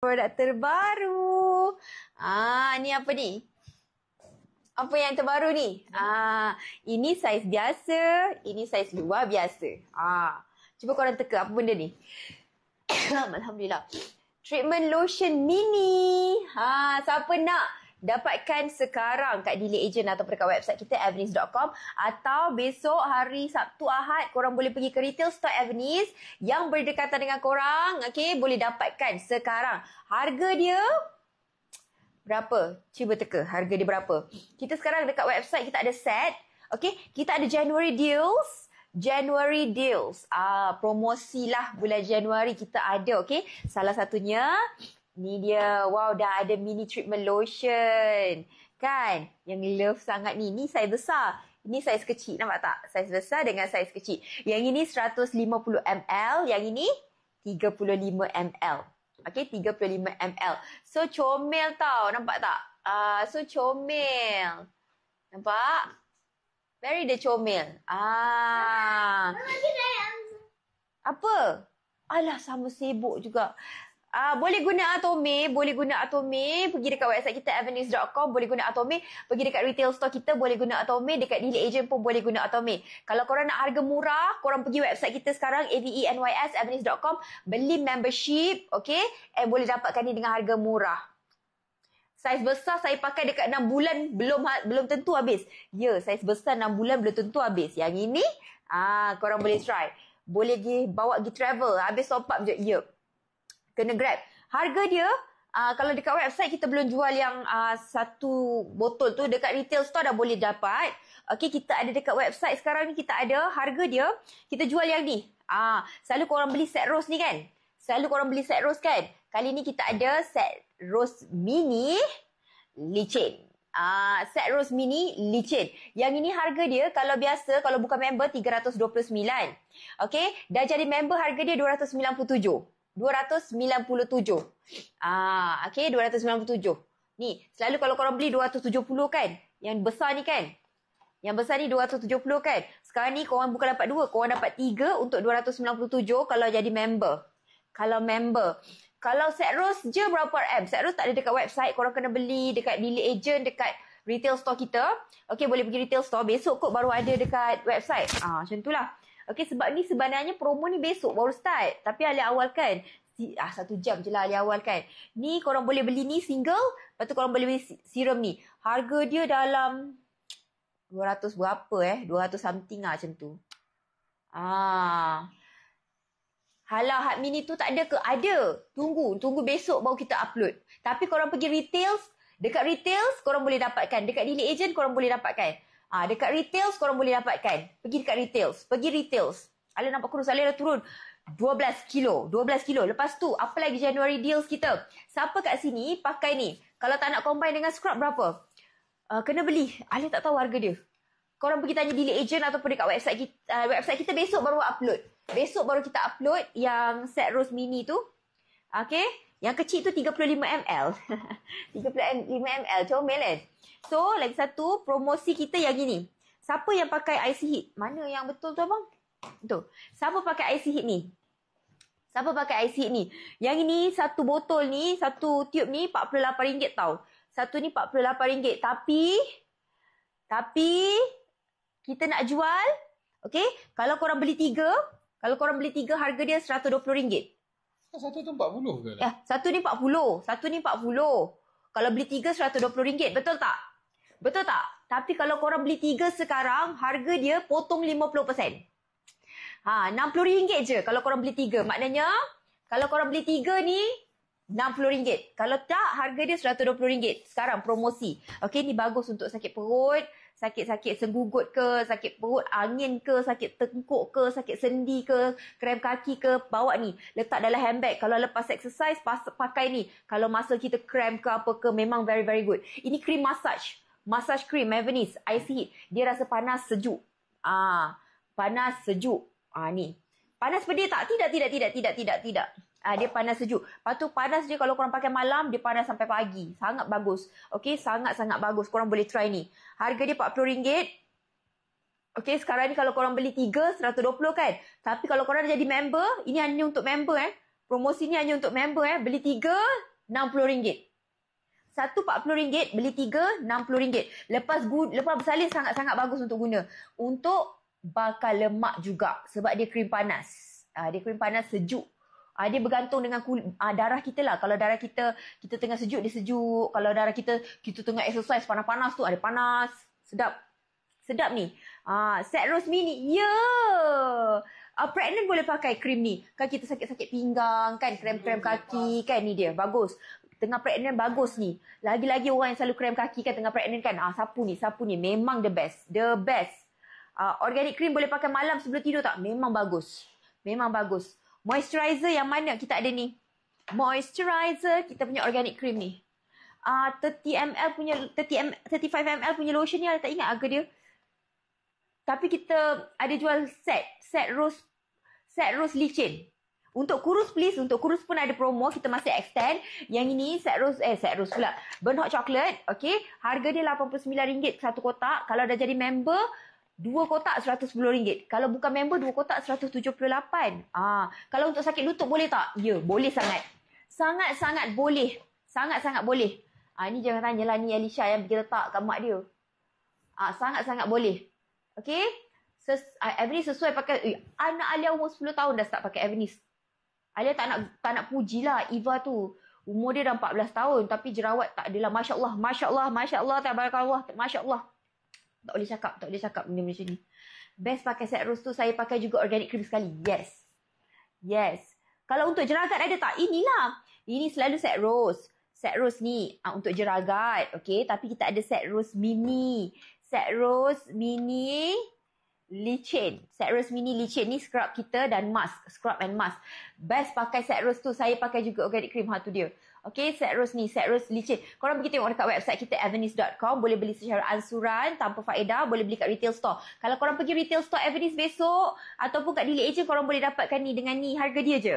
produk terbaru. Ah, ni apa ni? Apa yang terbaru ni? Ah, ini saiz biasa, ini saiz luar biasa. Ah, cuba korang teka apa benda ni. Alhamdulillah. Treatment lotion mini. Ha, siapa nak? dapatkan sekarang kat Delay Agent atau dekat website kita avenues.com atau besok hari Sabtu Ahad korang boleh pergi ke retail store Avenues yang berdekatan dengan korang okay, boleh dapatkan sekarang. Harga dia berapa? Cuba teka harga dia berapa. Kita sekarang dekat website kita ada set Okay, kita ada January deals. January deals. Ah, promosi lah bulan Januari kita ada, okay. Salah satunya, Ni dia, wow dah ada mini treatment lotion. Kan? Yang love sangat ni. Ni saiz besar. ini saiz kecil nampak tak? Saiz besar dengan saiz kecil. Yang ini 150ml. Yang ini 35ml. Okay, 35ml. So, comel tau. Nampak tak? Ah, uh, so, comel. Nampak? Very the comel. Ah. Apa? Alah, sama sibuk juga. Uh, boleh guna Atome, boleh guna Atome, pergi dekat website kita avenues.com, boleh guna Atome, pergi dekat retail store kita boleh guna Atome, dekat dealer agent pun boleh guna Atome. Kalau korang nak harga murah, korang pergi website kita sekarang avenys avenues.com, beli membership, okay, and boleh dapatkan ni dengan harga murah. Saiz besar saya pakai dekat 6 bulan belum ha-, belum tentu habis. Ya, yeah, saiz besar 6 bulan belum tentu habis. Yang ini, ah, korang boleh try. Boleh pergi bawa pergi travel. Habis top up je. Ya. Yeah kena grab. Harga dia Uh, kalau dekat website kita belum jual yang uh, satu botol tu dekat retail store dah boleh dapat. Okey kita ada dekat website sekarang ni kita ada harga dia kita jual yang ni. Ah uh, selalu kau orang beli set rose ni kan? Selalu kau orang beli set rose kan? Kali ni kita ada set rose mini licin. Ah uh, set rose mini licin. Yang ini harga dia kalau biasa kalau bukan member 329. Okey dah jadi member harga dia 297. 297. Ah, okey 297. Ni, selalu kalau korang beli 270 kan? Yang besar ni kan? Yang besar ni 270 kan? Sekarang ni korang bukan dapat dua, korang dapat tiga untuk 297 kalau jadi member. Kalau member. Kalau set rose je berapa RM? Set rose tak ada dekat website. Korang kena beli dekat bilik agent, dekat retail store kita. Okay, boleh pergi retail store. Besok kot baru ada dekat website. Ah, macam tu lah. Okay, sebab ni sebenarnya promo ni besok baru start. Tapi hari awal kan. Ah, satu jam je lah hari awal kan. Ni korang boleh beli ni single. Lepas tu korang boleh beli serum ni. Harga dia dalam 200 berapa eh. 200 something lah macam tu. Ah. halah hat mini tu tak ada ke? Ada. Tunggu. Tunggu besok baru kita upload. Tapi korang pergi retail. Dekat retail korang boleh dapatkan. Dekat dealer agent korang boleh dapatkan. Ah, dekat retail, korang boleh dapatkan. Pergi dekat retail, Pergi retails. Ala nampak kurus. Ala dah turun. 12 kilo. 12 kilo. Lepas tu, apa lagi January deals kita? Siapa kat sini pakai ni? Kalau tak nak combine dengan scrub, berapa? Uh, kena beli. Ali tak tahu harga dia. Korang pergi tanya dealer agent ataupun dekat website kita. Uh, website kita besok baru upload. Besok baru kita upload yang set rose mini tu. Okay. Yang kecil tu 35 ml. 35 ml. Comel kan? Eh? So lagi satu promosi kita yang gini. Siapa yang pakai IC hit? Mana yang betul tu abang? Tu. Siapa pakai IC hit ni? Siapa pakai IC hit ni? Yang ini satu botol ni, satu tube ni RM48 tau. Satu ni RM48 tapi tapi kita nak jual Okay, kalau kau korang beli tiga, kalau kau korang beli tiga harga dia RM120. Satu tu RM40 ke? Ya, satu ni RM40. Satu ni RM40. Kalau beli tiga RM120. Betul tak? Betul tak? Tapi kalau kau korang beli tiga sekarang, harga dia potong 50%. Ha, RM60 je kalau kau korang beli tiga. Maknanya, kalau kau korang beli tiga ni, RM60. Kalau tak, harga dia RM120. Sekarang promosi. Okey, ni bagus untuk sakit perut. Sakit-sakit senggugut ke, sakit perut angin ke, sakit tengkuk ke, sakit sendi ke, krem kaki ke, bawa ni. Letak dalam handbag. Kalau lepas exercise, pakai ni. Kalau muscle kita krem ke apa ke, memang very very good. Ini cream massage massage cream Mavenis Ice. see dia rasa panas sejuk ah panas sejuk ah ni panas pedih tak tidak tidak tidak tidak tidak tidak ah dia panas sejuk lepas panas je kalau korang pakai malam dia panas sampai pagi sangat bagus okey sangat sangat bagus korang boleh try ni harga dia RM40 Okay, sekarang ni kalau korang beli 3, 120 kan? Tapi kalau korang dah jadi member, ini hanya untuk member eh. Promosi ni hanya untuk member eh. Beli 3, RM60. Satu RM40, beli tiga RM60. Lepas, gu- lepas bersalin sangat-sangat bagus untuk guna. Untuk bakal lemak juga. Sebab dia krim panas. Uh, dia krim panas sejuk. Uh, dia bergantung dengan kul- uh, darah kita lah. Kalau darah kita, kita tengah sejuk, dia sejuk. Kalau darah kita, kita tengah exercise panas-panas tu, ada uh, panas. Sedap. Sedap ni. Uh, set rose mini. Ya! Yeah! Uh, pregnant boleh pakai krim ni. Kan kita sakit-sakit pinggang kan. Krem-krem hmm, kaki kan ni dia. Bagus tengah pregnant bagus ni. Lagi-lagi orang yang selalu krem kaki kan tengah pregnant kan. Ah sapu ni, sapu ni memang the best. The best. Ah organic cream boleh pakai malam sebelum tidur tak? Memang bagus. Memang bagus. Moisturizer yang mana kita ada ni? Moisturizer kita punya organic cream ni. Ah 30 ml punya 30 35 ml punya lotion ni ada tak ingat harga dia? Tapi kita ada jual set, set rose set rose licin. Untuk kurus please, untuk kurus pun ada promo, kita masih extend. Yang ini set rose, eh set rose pula. Burn hot chocolate, okay. Harga dia RM89 satu kotak. Kalau dah jadi member, dua kotak RM110. Kalau bukan member, dua kotak RM178. Ah, kalau untuk sakit lutut boleh tak? Ya, boleh sangat. Sangat-sangat boleh. Sangat-sangat boleh. Ah, ni jangan tanya lah ni Alicia yang pergi letak kat mak dia. Ah, sangat-sangat boleh. Okay. Ses, ah, Avenis sesuai pakai uh, Anak Alia umur 10 tahun dah start pakai Avenis Alia tak nak tak nak pujilah Eva tu. Umur dia dah 14 tahun tapi jerawat tak adalah. Masya-Allah, masya-Allah, masya-Allah, tabarakallah, masya-Allah. Tak boleh cakap, tak boleh cakap benda macam ni. Best pakai set rose tu saya pakai juga organic cream sekali. Yes. Yes. Kalau untuk jeragat ada tak? Inilah. Ini selalu set rose. Set rose ni ah, untuk jeragat. Okay. Tapi kita ada set rose mini. Set rose mini licin. Set rose mini licin ni scrub kita dan mask. Scrub and mask. Best pakai set rose tu. Saya pakai juga organic cream. Ha tu dia. Okay, set rose ni. Set rose licin. Korang pergi tengok dekat website kita avenis.com. Boleh beli secara ansuran tanpa faedah. Boleh beli kat retail store. Kalau korang pergi retail store Avenis besok ataupun kat Dili Agent korang boleh dapatkan ni dengan ni. Harga dia je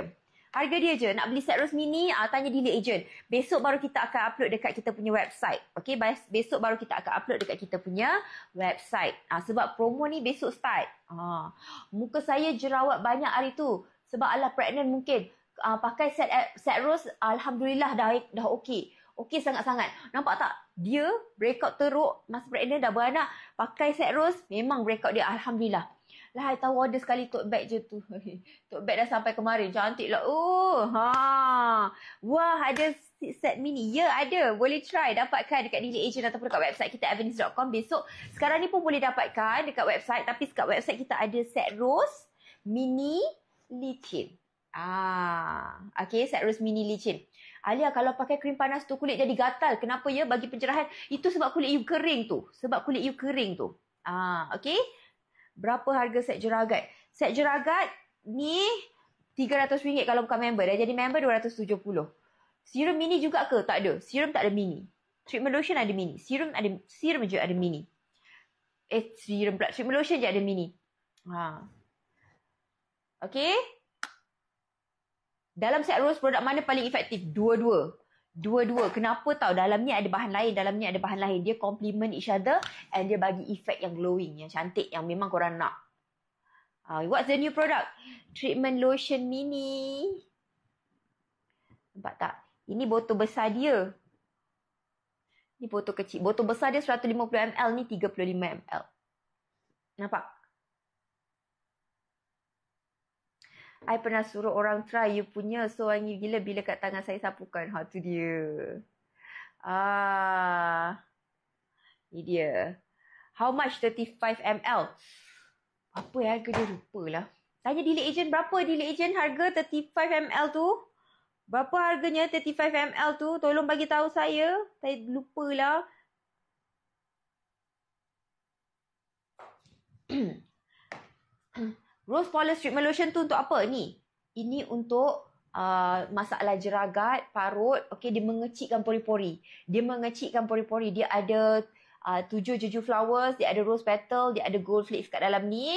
harga dia je nak beli set rose mini uh, ah, tanya dealer agent besok baru kita akan upload dekat kita punya website okey besok baru kita akan upload dekat kita punya website uh, sebab promo ni besok start uh, muka saya jerawat banyak hari tu sebab Allah pregnant mungkin uh, pakai set eh, set rose alhamdulillah dah dah okey okey sangat-sangat nampak tak dia breakout teruk masa pregnant dah beranak pakai set rose memang breakout dia alhamdulillah lah I tahu order sekali tote bag je tu. tote bag dah sampai kemarin. Cantik lah. Oh, ha. Wah, ada set mini. Ya, yeah, ada. Boleh try. Dapatkan dekat Dili Agent ataupun dekat website kita avenues.com besok. Sekarang ni pun boleh dapatkan dekat website. Tapi dekat website kita ada set rose mini licin. Ah, okay, set rose mini licin. Alia, kalau pakai krim panas tu kulit jadi gatal. Kenapa ya? Bagi pencerahan. Itu sebab kulit you kering tu. Sebab kulit you kering tu. Ah, okay. Berapa harga set jeragat? Set jeragat ni RM300 kalau bukan member. Dah jadi member RM270. Serum mini juga ke? Tak ada. Serum tak ada mini. Treatment lotion ada mini. Serum ada serum je ada mini. Eh, serum pula. Treatment lotion je ada mini. Ha. Okay. Dalam set rose, produk mana paling efektif? Dua-dua dua-dua kenapa tahu? dalam ni ada bahan lain dalam ni ada bahan lain dia complement each other and dia bagi efek yang glowing yang cantik yang memang korang nak uh, what's the new product treatment lotion mini nampak tak ini botol besar dia Ini botol kecil botol besar dia 150 ml ni 35 ml nampak I pernah suruh orang try you punya so wangi gila bila kat tangan saya sapukan. Ha tu dia. Ah. Ni dia. How much 35 ml? Apa yang harga dia rupalah. Tanya dealer agent berapa dealer agent harga 35 ml tu? Berapa harganya 35 ml tu? Tolong bagi tahu saya. Saya lupalah. Hmm. Rose Polish Treatment Lotion tu untuk apa? Ni. Ini untuk uh, masalah jeragat, parut. Okay, dia mengecikkan pori-pori. Dia mengecikkan pori-pori. Dia ada uh, tujuh jeju flowers. Dia ada rose petal. Dia ada gold flakes kat dalam ni.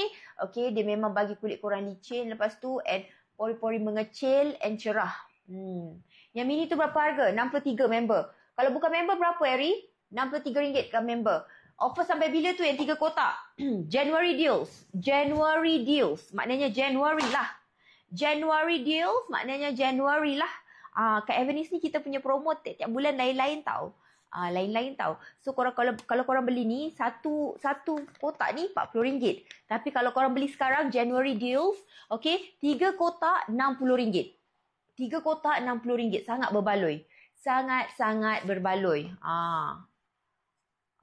Okay, dia memang bagi kulit korang licin. Lepas tu, and pori-pori mengecil and cerah. Hmm. Yang mini tu berapa harga? 63 member. Kalau bukan member berapa, Eri? RM63 kan member. Offer sampai bila tu yang tiga kotak? Hmm, January deals. January deals. Maknanya January lah. January deals maknanya January lah. Uh, ah, kat Avenis ni kita punya promo tiap, bulan lain-lain tau. Uh, lain-lain tau. So korang, kalau kalau korang beli ni satu satu kotak ni RM40. Tapi kalau korang beli sekarang January deals. Okay. Tiga kotak RM60. Tiga kotak RM60. Sangat berbaloi. Sangat-sangat berbaloi. Ah. Uh.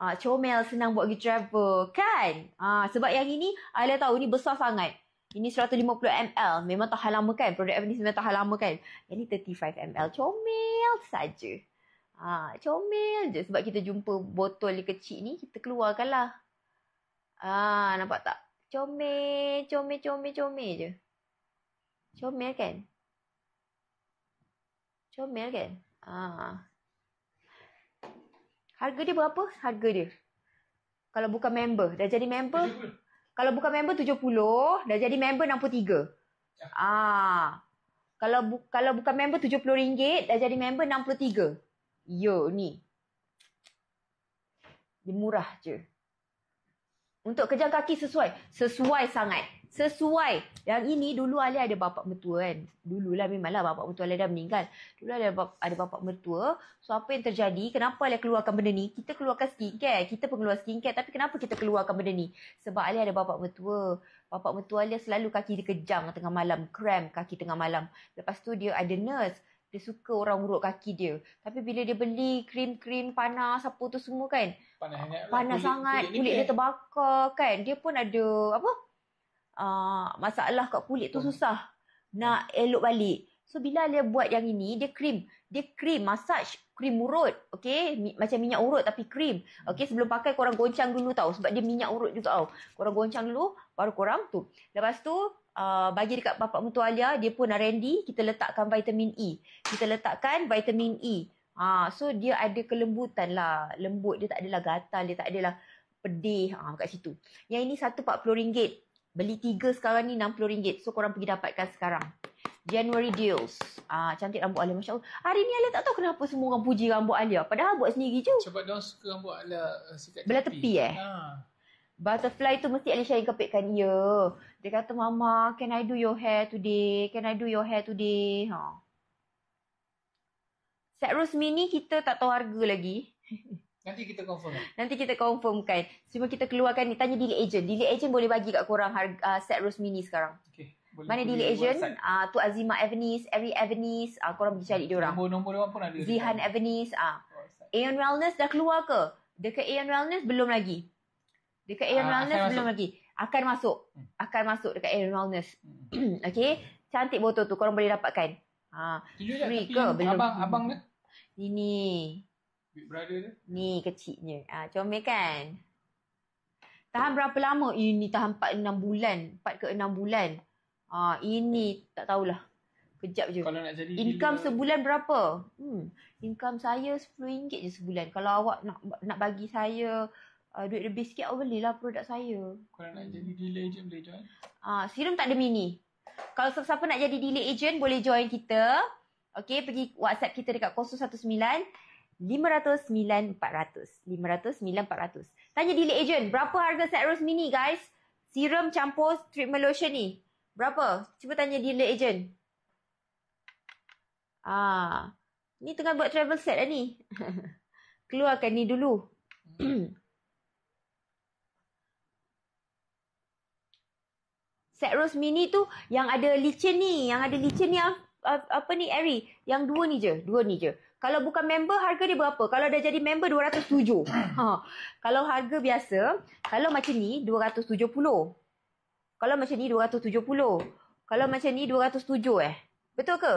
Ah, comel senang buat pergi travel. Kan? Ah, sebab yang ini, Alia tahu ini besar sangat. Ini 150ml. Memang tahan lama kan? Produk ini memang tahan lama kan? Yang ni 35ml. Comel saja. Ah, comel je. Sebab kita jumpa botol yang kecil ni, kita keluarkanlah. Ah, nampak tak? Comel, comel, comel, comel je. Comel kan? Comel kan? Ah. Harga dia berapa? Harga dia. Kalau bukan member, dah jadi member. Kalau bukan member 70, dah jadi member 63. Ya. Ah. Kalau bu- kalau bukan member rm ringgit dah jadi member 63. Yo ni. Dia murah je. Untuk kejang kaki sesuai. Sesuai sangat. Sesuai. Yang ini dulu Alia ada bapa mertua kan. Dululah memanglah bapa mertua Alia dah meninggal. Dulu Alia ada, ada bapa mertua. So apa yang terjadi? Kenapa Alia keluarkan benda ni? Kita keluarkan skincare. Kita pun keluar skincare. Tapi kenapa kita keluarkan benda ni? Sebab Alia ada bapa mertua. Bapa mertua Alia selalu kaki dia kejang tengah malam. Kram kaki tengah malam. Lepas tu dia ada nurse dia suka orang urut kaki dia. Tapi bila dia beli krim-krim panas apa tu semua kan. Panas, uh, panas kulit, sangat. Kulit, kulit dia terbakar kan. Dia pun ada apa? Uh, masalah kat kulit tu hmm. susah. Nak elok balik. So bila dia buat yang ini, dia krim. Dia krim, massage, krim urut. Okay, macam minyak urut tapi krim. Okay, sebelum pakai korang goncang dulu tau. Sebab dia minyak urut juga tau. Korang goncang dulu, baru korang tu. Lepas tu, Uh, bagi dekat bapak mentua Alia, dia pun R&D, kita letakkan vitamin E. Kita letakkan vitamin E. Ha, so dia ada kelembutan lah. Lembut dia tak adalah gatal, dia tak adalah pedih ha, kat situ. Yang ini RM140. Beli tiga sekarang ni RM60. So korang pergi dapatkan sekarang. January Deals. Ah, cantik rambut Alia. Masya Allah. Hari ni Alia tak tahu kenapa semua orang puji rambut Alia. Padahal buat sendiri je. Sebab dia suka rambut Alia uh, sikat tepi. Belah tepi eh. Ha. Butterfly tu mesti Alicia yang kepikkan dia. Dia kata, Mama, can I do your hair today? Can I do your hair today? Ha. Set Rose Mini kita tak tahu harga lagi. Nanti kita confirm. Nanti kita confirmkan. Cuma kita keluarkan ni. Tanya Dili Agent. Dili Agent boleh bagi kat korang harga, uh, set Rose Mini sekarang. Okay. Boleh, Mana Dili Agent? Uh, ah, tu Azima Avenis, Every Avenis. Uh, ah, korang pergi cari diorang. Nombor-nombor diorang pun ada. Zihan Avenis. Uh. Ah. Oh, Aeon Wellness dah keluar ke? Dekat Aeon Wellness belum lagi. Dekat Aaron uh, Wellness belum lagi. Akan masuk. Hmm. Akan masuk dekat Aaron Wellness. Hmm. okay. Cantik botol tu. Korang boleh dapatkan. Ha. Tidur ke? Belum. abang, abang ni? Ini. Ni. Big brother ni? Ni kecilnya. Ha, comel kan? Tahan berapa lama? Ini tahan 4-6 bulan. 4 ke 6 bulan. Ha, ini tak tahulah. Kejap je. Kalau nak jadi Income dealer. sebulan berapa? Hmm. Income saya RM10 je sebulan. Kalau awak nak nak bagi saya uh, duit lebih sikit awak oh, belilah produk saya. Kalau nak jadi dealer agent boleh join. Ah, uh, serum tak ada mini. Kalau siapa-siapa nak jadi dealer agent boleh join kita. Okay, pergi WhatsApp kita dekat 019 509 400. 509 Tanya dealer agent, berapa harga set rose mini guys? Serum campur treatment lotion ni. Berapa? Cuba tanya dealer agent. Ah, ni tengah buat travel set lah ni. Keluarkan ni dulu. Hmm. set rose mini tu yang ada licin ni yang ada licin ni apa ni Eri yang dua ni je dua ni je kalau bukan member harga dia berapa kalau dah jadi member 207 ha. kalau harga biasa kalau macam ni 270 kalau macam ni 270 kalau macam ni 207 eh betul ke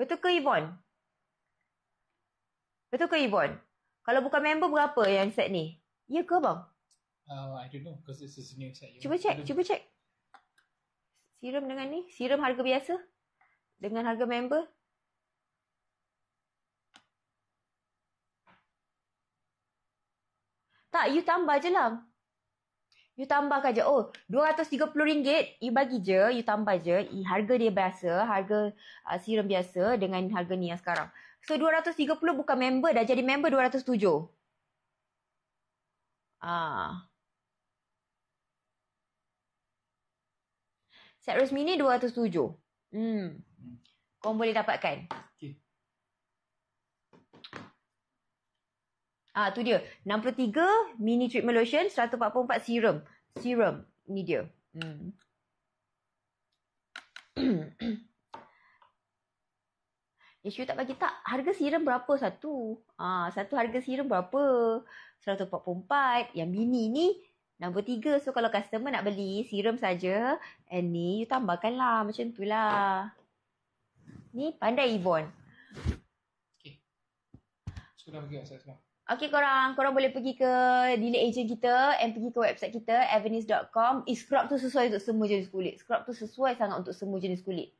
betul ke Yvonne Betul ke Yvonne? Kalau bukan member berapa yang set ni? Ya ke bang? Uh, I don't know because this is new set. Cuba check, cuba check. Serum dengan ni, serum harga biasa dengan harga member. Tak, you tambah je lah. You tambahkan je. Oh, RM230, you bagi je, you tambah je. Harga dia biasa, harga uh, serum biasa dengan harga ni yang sekarang. So, RM230 bukan member, dah jadi member RM207. Ah. Set resmi ni 207. Hmm. hmm. Kau boleh dapatkan. Okay. Ah tu dia. 63 mini treatment lotion, 144 serum. Serum ni dia. Hmm. Yeshu tak bagi tak harga serum berapa satu? Ah, satu harga serum berapa? 144 yang mini ni Nombor tiga, so kalau customer nak beli serum saja, and ni you tambahkan lah macam tu lah. Ni pandai Ibon. Okay. Sudah pergi asal semua. Okay korang, korang boleh pergi ke dealer agent kita and pergi ke website kita avenues.com. Eh, scrub tu sesuai untuk semua jenis kulit. Scrub tu sesuai sangat untuk semua jenis kulit.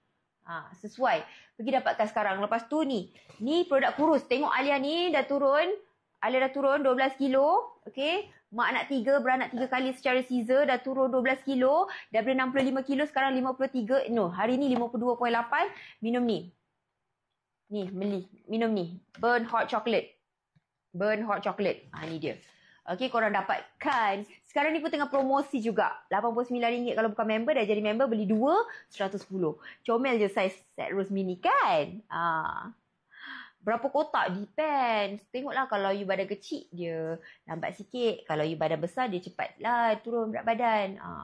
Ha, sesuai. Pergi dapatkan sekarang. Lepas tu ni, ni produk kurus. Tengok Alia ni dah turun. Alia dah turun 12 kilo. Okay mak anak tiga, beranak tiga kali secara caesar dah turun 12 kilo, dah daripada 65 kilo sekarang 53, no, hari ni 52.8, minum ni. Ni, beli, minum ni. Burn hot chocolate. Burn hot chocolate. Ha, ni dia. Okay, korang dapatkan. Sekarang ni pun tengah promosi juga. RM89 kalau bukan member, dah jadi member, beli dua, RM110. Comel je saiz set rose mini kan? Ha. Berapa kotak depends. Tengoklah kalau you badan kecil dia lambat sikit. Kalau you badan besar dia cepatlah turun berat badan. Ha.